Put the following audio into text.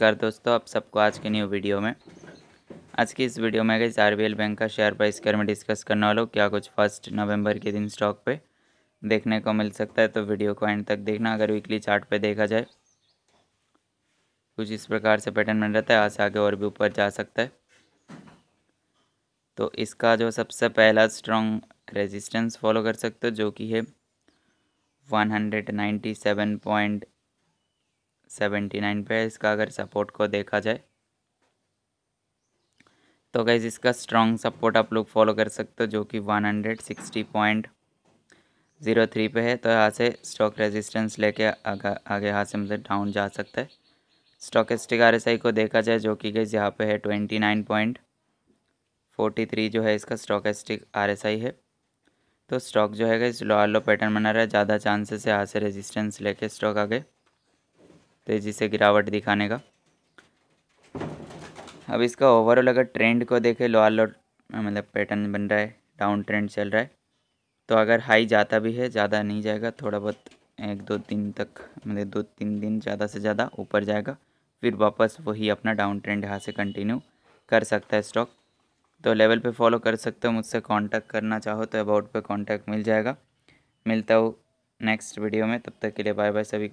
नमस्कार दोस्तों आप सबको आज के न्यू वीडियो में आज की इस वीडियो में गई आर बैंक का शेयर प्राइस कर में डिस्कस करने वाला क्या कुछ फर्स्ट नवंबर के दिन स्टॉक पे देखने को मिल सकता है तो वीडियो को एंड तक देखना अगर वीकली चार्ट पे देखा जाए कुछ इस प्रकार से पैटर्न बन रहता है आज आगे और भी ऊपर जा सकता है तो इसका जो सबसे पहला स्ट्रॉन्ग रेजिस्टेंस फॉलो कर सकते हो जो कि है one hundred ninety seven point seventy nine पे है इसका अगर सपोर्ट को देखा जाए तो गैज़ इसका स्ट्रॉन्ग सपोर्ट आप लोग फॉलो कर सकते हो जो कि one hundred sixty point zero three पे है तो यहाँ से स्टॉक रेजिस्टेंस लेके आगे आगे यहाँ से मतलब डाउन जा सकता है स्टॉकस्टिक आर एस आई को देखा जाए जो कि गैस यहाँ पे है twenty nine point forty three जो है इसका स्टॉकस्टिक आर एस आई है तो स्टॉक जो है गैस लो लो पैटर्न बना रहा है ज़्यादा चांसेस है यहाँ से रेजिस्टेंस लेके स्टॉक आगे तेज़ी से गिरावट दिखाने का अब इसका ओवरऑल अगर ट्रेंड को देखें लोअर लो मतलब पैटर्न बन रहा है डाउन ट्रेंड चल रहा है तो अगर हाई जाता भी है ज़्यादा नहीं जाएगा थोड़ा बहुत एक दो दिन तक मतलब दो तीन दिन ज़्यादा से ज़्यादा ऊपर जाएगा फिर वापस वही अपना डाउन ट्रेंड यहाँ से कंटिन्यू कर सकता है स्टॉक तो लेवल पे फॉलो कर सकते हो मुझसे कांटेक्ट करना चाहो तो अबाउट पे कांटेक्ट मिल जाएगा मिलता हूँ नेक्स्ट वीडियो में तब तक के लिए बाय बाय सभी को